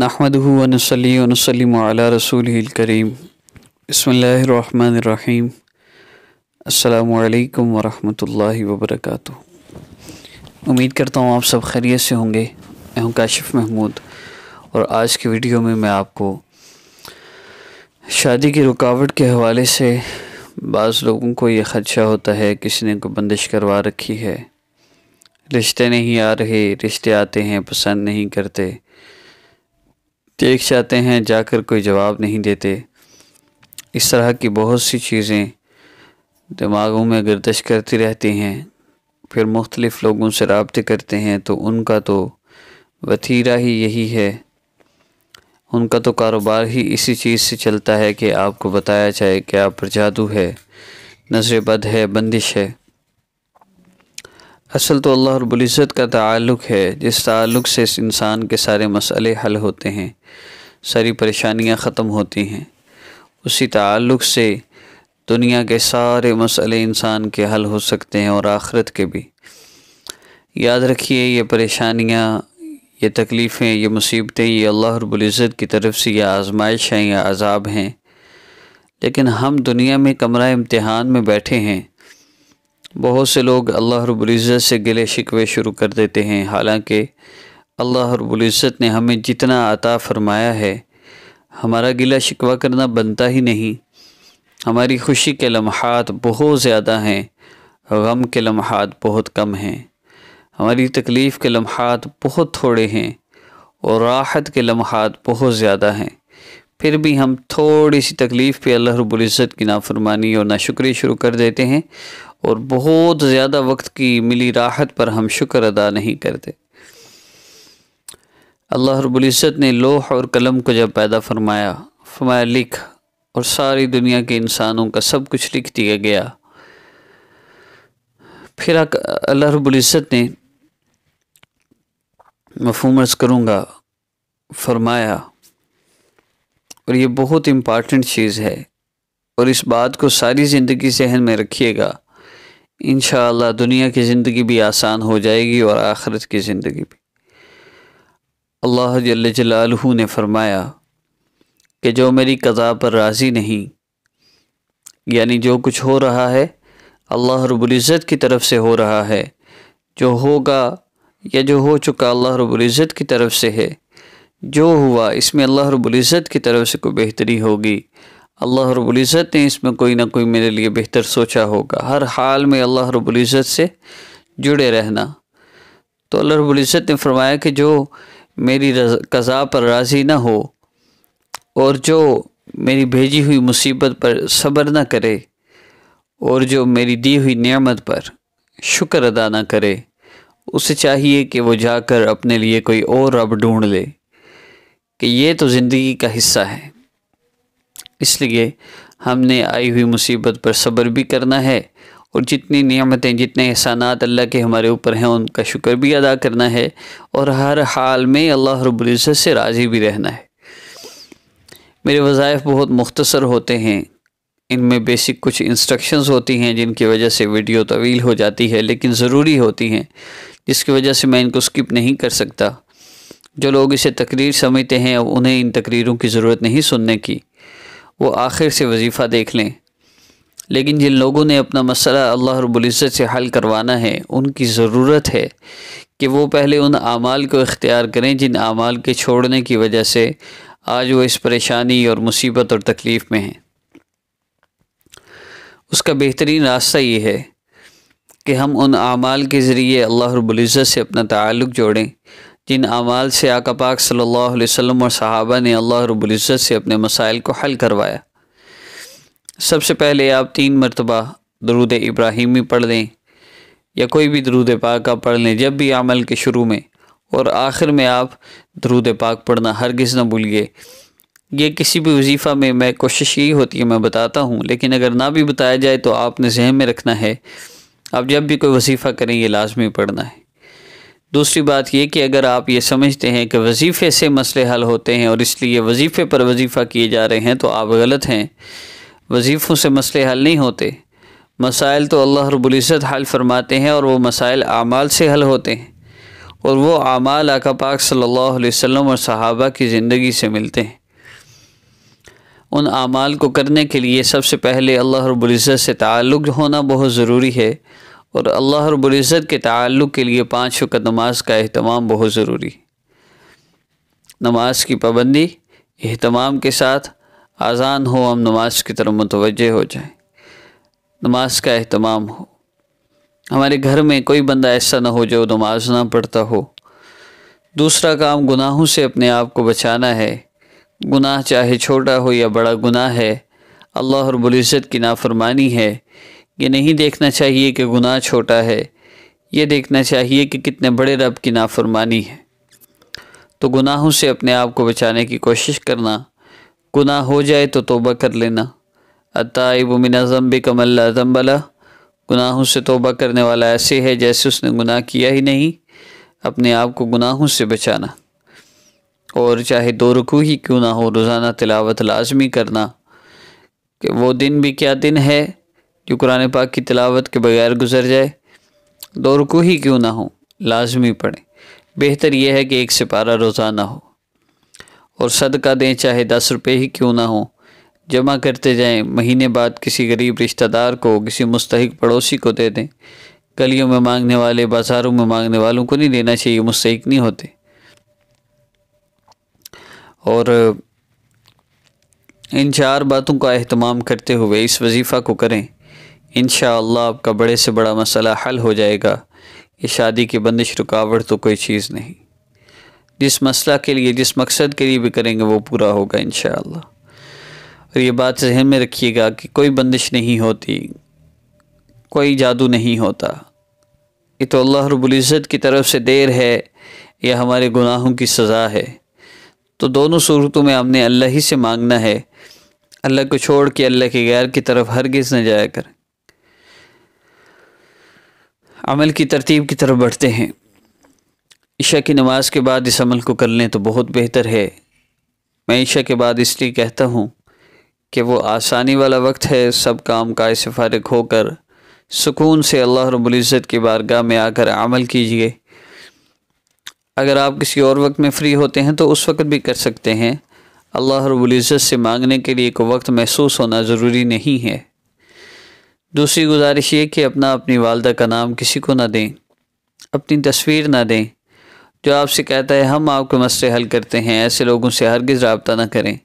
नहमदनसलीसलम रसूल करीम बसमीम अल्लाम वरहमल वबरक उम्मीद करता हूँ आप सब खैरियत से होंगे मैं हूँ काशिफ महमूद और आज की वीडियो में मैं आपको शादी की रुकावट के हवाले से बाज़ लोगों को ये ख़दशा होता है किसी ने को बंदिश करवा रखी है रिश्ते नहीं आ रहे रिश्ते आते हैं पसंद नहीं करते देख जाते हैं जाकर कोई जवाब नहीं देते इस तरह की बहुत सी चीज़ें दिमागों में गर्दश करती रहती हैं फिर मुख्तलिफ़ लोगों से रबते करते हैं तो उनका तो वतीरा ही यही है उनका तो कारोबार ही इसी चीज़ से चलता है कि आपको बताया जाए कि आप पर जादू है नजरबद है बंदिश है असल तो अल्लाह रब्ज़त का ताल्लुक़ है जिस ताल्लुक़ से इस इंसान के सारे मसले हल होते हैं सारी परेशानियां ख़त्म होती हैं उसी ताल्लुक़ से दुनिया के सारे मसले इंसान के हल हो सकते हैं और आखरत के भी याद रखिए ये परेशानियाँ ये तकलीफ़ें ये मुसीबतें ये अल्लाह रब्ज़त की तरफ से यह आजमाइश हैं या अजाब हैं लेकिन हम दुनिया में कमरा इम्तहान में बैठे हैं बहुत से लोग अल्लाह रबुल्ज़त से गिले शिकवे शुरू कर देते हैं हालांकि अल्लाह रबुल्ज़त ने हमें जितना आता फरमाया है हमारा गिला शिकवा करना बनता ही नहीं हमारी खुशी के लम्हात बहुत ज़्यादा हैं गम के लम्हात बहुत कम हैं हमारी तकलीफ़ के लम्हात बहुत थोड़े हैं और राहत के लम्हात बहुत ज़्यादा हैं फिर भी हम थोड़ी सी तकलीफ़ पे अल्लाह रबुल्ज़त की नाफरमानी और नाशुक्री शुरू कर देते हैं और बहुत ज़्यादा वक्त की मिली राहत पर हम शुक्र अदा नहीं करते अल्लाह रबुल्ज़त ने लोह और कलम को जब पैदा फरमाया फरमाया लिख और सारी दुनिया के इंसानों का सब कुछ लिख दिया गया फिर अल्लाह रबुल्ज़त ने मफूमस करूँगा फरमाया और ये बहुत इम्पॉर्टेंट चीज़ है और इस बात को सारी ज़िंदगी सहन में रखिएगा इन दुनिया की ज़िंदगी भी आसान हो जाएगी और आखरत की ज़िंदगी भी अल्लाह जल ने फरमाया कि जो मेरी कज़ा पर राज़ी नहीं यानी जो कुछ हो रहा है अल्लाह रबुल्ज़त की तरफ से हो रहा है जो होगा या जो हो चुका अल्लाह रबुल्ज़त की तरफ से है जो हुआ इसमें अल्लाह रबुल्ज़त की तरफ से कोई बेहतरी होगी अल्लाह रबुल्ज़त ने इसमें कोई ना कोई मेरे लिए बेहतर सोचा होगा हर हाल में अल्लाह रबुल्ज़त से जुड़े रहना तो अल्लाह रबुल्ज़त ने फरमाया कि जो मेरी कज़ा पर राज़ी ना हो और जो मेरी भेजी हुई मुसीबत पर सब्र ना करे और जो मेरी दी हुई नियामत पर शुक्र अदा ना करे उसे चाहिए कि वो जाकर अपने लिए कोई और रब ढूंढ ले कि ये तो ज़िंदगी का हिस्सा है इसलिए हमने आई हुई मुसीबत पर सब्र भी करना है और जितनी नियमतें जितने एहसानात अल्लाह के हमारे ऊपर हैं उनका शुक्र भी अदा करना है और हर हाल में अल्लाह रब्ज़त से राज़ी भी रहना है मेरे वज़ाइफ बहुत मुख्तसर होते हैं इनमें बेसिक कुछ इंस्ट्रक्शंस होती हैं जिनकी वजह से वीडियो तवील हो जाती है लेकिन ज़रूरी होती हैं जिसकी वजह से मैं इनको स्किप नहीं कर सकता जो लोग इसे तकरीर समझते हैं उन्हें इन तकरीरों की ज़रूरत नहीं सुनने की वो आखिर से वजीफ़ा देख लें लेकिन जिन लोगों ने अपना मसला अल्लाह रबुल्ज़त से हल करवाना है उनकी ज़रूरत है कि वो पहले उन आमाल को इख्तियार करें जिन आमाल के छोड़ने की वजह से आज वो इस परेशानी और मुसीबत और तकलीफ़ में हैं उसका बेहतरीन रास्ता ये है कि हम उन आमाल के ज़रिए अल्लाह रबुल्ज़त से अपना ताल्लुक़ जोड़ें जिन अमाल से आका पाक सल्लल्लाहु अलैहि वसल्लम और सहाबा ने अल्लाह रब्ज़त से अपने मसाइल को हल करवाया सबसे पहले आप तीन मरतबा दरूद इब्राहिमी पढ़ लें या कोई भी दरूद पाक का पढ़ लें जब भी अमल के शुरू में और आखिर में आप दरूद पाक पढ़ना हरगिज़ ना भूलिए ये किसी भी वजीफ़ा में मैं कोशिश यही होती है मैं बताता हूँ लेकिन अगर ना भी बताया जाए तो आपने जहन में रखना है आप जब भी कोई वजीफ़ा करें ये लाजमी पढ़ना है दूसरी बात यह कि अगर आप ये समझते हैं कि वजीफ़े से मसले हल होते हैं और इसलिए वजीफ़े पर वजीफ़ा किए जा रहे हैं तो आप गलत हैं वजीफ़ों से मसले हल नहीं होते मसाइल तो अल्लाह रबुल्ज़त हल फरमाते हैं और वो मसाइल आमाल से हल होते हैं और वो आमाल आका पाक सल्लल्लाहु अलैहि वसल्लम और सहाबा की ज़िंदगी से मिलते हैं उन आमाल को करने के लिए सबसे पहले अल्लाह रबुल्ज़त से ताल्लुक़ होना बहुत ज़रूरी है और अल्लाह रबुल्ज़त के तल्लु के लिए पाँच वक़्त नमाज का अहतमाम बहुत ज़रूरी नमाज की पाबंदी अहतमाम के साथ आज़ान हो हम नमाज की तरफ मुतवजह हो जाए नमाज का अहतमाम हो हमारे घर में कोई बंदा ऐसा ना हो जो नमाज ना पढ़ता हो दूसरा काम गुनाहों से अपने आप को बचाना है गुनाह चाहे छोटा हो या बड़ा गुनाह है अल्लाह रबुल्ज़त की नाफरमानी है ये नहीं देखना चाहिए कि गुनाह छोटा है ये देखना चाहिए कि कितने बड़े रब की नाफरमानी है तो गुनाहों से अपने आप को बचाने की कोशिश करना गुनाह हो जाए तो तोबा कर लेना अताइब भी बिकमल्ला जम्बला गुनाहों से तोबा करने वाला ऐसे है जैसे उसने गुनाह किया ही नहीं अपने आप को गुनाहों से बचाना और चाहे दो रुकू ही क्यों ना हो रोज़ाना तिलावत लाजमी करना कि वो दिन भी क्या दिन है जो कुरान पाक की तलावत के बगैर गुजर जाए दो रुकू ही क्यों ना हो लाजमी पढ़ें बेहतर यह है कि एक सिपारा रोज़ाना हो और सदका दें चाहे दस रुपये ही क्यों ना हो जमा करते जाएं महीने बाद किसी गरीब रिश्तेदार को किसी मुस्तक पड़ोसी को दे दें गलियों में मांगने वाले बाज़ारों में मांगने वालों को नहीं देना चाहिए मुस्तक नहीं होते और इन चार बातों का अहतमाम करते हुए इस वजीफ़ा को करें इन आपका बड़े से बड़ा मसला हल हो जाएगा ये शादी की बंदिश रुकावट तो कोई चीज़ नहीं जिस मसला के लिए जिस मकसद के लिए भी करेंगे वो पूरा होगा इन और ये बात जहन में रखिएगा कि कोई बंदिश नहीं होती कोई जादू नहीं होता ये तो अल्लाह रबुल्ज़त की तरफ से देर है या हमारे गुनाहों की सज़ा है तो दोनों सूरतों में हमने अल्लाह ही से मांगना है अल्लाह को छोड़ के अल्लाह के गैर की तरफ हरगिज़ न जाया कर अमल की तरतीब की तरफ बढ़ते हैं ईशा की नमाज के बाद इस अमल को कर लें तो बहुत बेहतर है मैं ईशा के बाद इसलिए कहता हूँ कि वो आसानी वाला वक्त है सब काम का से फारग होकर सुकून से अल्लाह रबुल्ज़त की बारगाह में आकर अमल कीजिए अगर आप किसी और वक्त में फ़्री होते हैं तो उस वक्त भी कर सकते हैं अल्लाह रबुल्ज़त से मांगने के लिए एक वक्त महसूस होना ज़रूरी नहीं है दूसरी गुजारिश ये कि अपना अपनी वालदा का नाम किसी को ना दें अपनी तस्वीर ना दें जो आपसे कहता है हम आपके मसले हल करते हैं ऐसे लोगों से हरगज़ रबता ना करें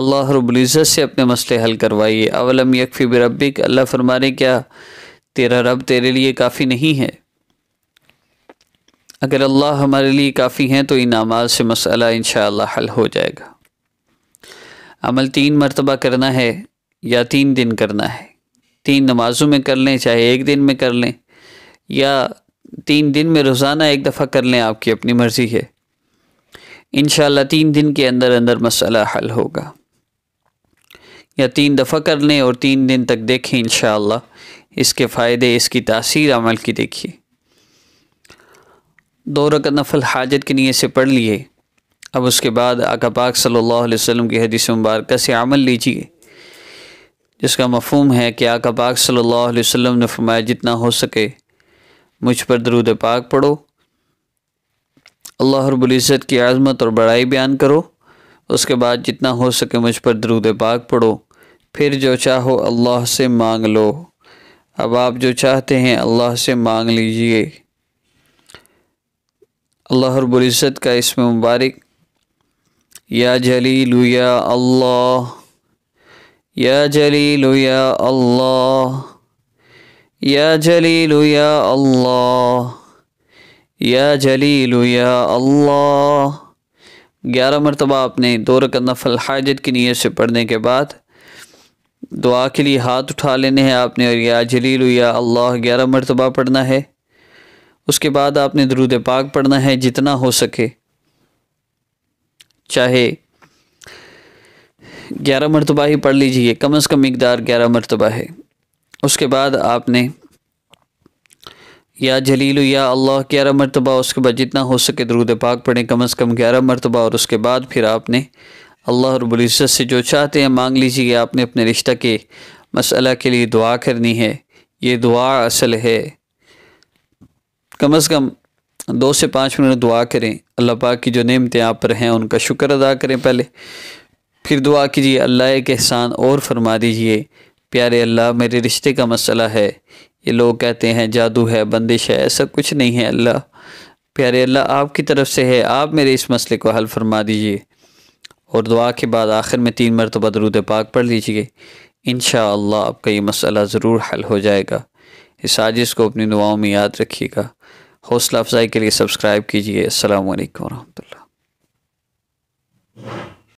अल्लाह रबुल्ज़त से अपने मसले हल करवाइए अवलम यकफ़ी बरबिक अल्लाह फरमाने क्या तेरा रब तेरे लिए काफ़ी नहीं है अगर अल्लाह हमारे लिए काफ़ी हैं तो इन अमाल से मसला इन हल हो जाएगा अमल तीन मरतबा करना है या तीन दिन करना है तीन नमाज़ों में कर लें चाहे एक दिन में कर लें या तीन दिन में रोज़ाना एक दफ़ा कर लें आपकी अपनी मर्ज़ी है इन तीन दिन के अंदर अंदर मसला हल होगा या तीन दफ़ा कर लें और तीन दिन तक देखें इन इसके फ़ायदे इसकी तासीर अमल की देखिए दो रकत नफल हाजत के नीयत से पढ़ लिए अब उसके बाद आका पाक सल्लल्लाहु अलैहि वसल्लम की हदीस मुबारक से अमल लीजिए जिसका मफहम है कि आका पाक सल्लल्लाहु अलैहि वसल्लम ने फरमाया जितना हो सके मुझ पर दरूद पाक पढ़ो अल्लाह रबुल्ज़त की आज़मत और बड़ाई बयान करो उसके बाद जितना हो सके मुझ पर दरूद पाक पढ़ो फिर जो चाहो अल्लाह से मांग लो अब आप जो चाहते हैं अल्लाह से मांग लीजिए अल्लाह रबुल्ज़त का इसमें मुबारक या जलीलू या अल्लाह या जलील या अल्लाह या जलील या अल्लाह या जलील या अल्लाह ग्यारह मरतबा आपने दो रकत नफल हाजत की नीयत से पढ़ने के बाद दुआ के लिए हाथ उठा लेने हैं आपने और या जलील या अल्लाह ग्यारह मरतबा पढ़ना है उसके बाद आपने दरूद पाक पढ़ना है जितना हो सके चाहे ग्यारह मरतबा ही पढ़ लीजिए कम अज़ कम मकदार ग्यारह मरतबा है उसके बाद आपने या जलील या अल्लाह ग्यारह मरतबा उसके बाद जितना हो सके दरूद पाक पढ़ें कम अज़ कम ग्यारह मरतबा और उसके बाद फिर आपने अल्लाह रबुल्ज़त से जो चाहते हैं मांग लीजिए आपने अपने रिश्ता के मसला के लिए दुआ करनी है ये दुआ असल है कम अज़ कम दो से पाँच मिनट दुआ करें अल्लाह पाक की जो नियमतें आप पर हैं उनका शुक्र अदा करें पहले फिर दुआ कीजिए अल्लाह के एहसान और फरमा दीजिए प्यारे अल्लाह मेरे रिश्ते का मसला है ये लोग कहते हैं जादू है बंदिश है ऐसा कुछ नहीं है अल्लाह प्यारे अल्लाह आपकी तरफ से है आप मेरे इस मसले को हल फरमा दीजिए और दुआ के बाद आखिर में तीन मरतबा दरूद पाक पढ़ लीजिए इन आपका ये मसला ज़रूर हल हो जाएगा इस साजिश को अपनी दुआओं में याद रखिएगा हौसला अफजाई के लिए सब्सक्राइब कीजिए अल्लाम वरहमल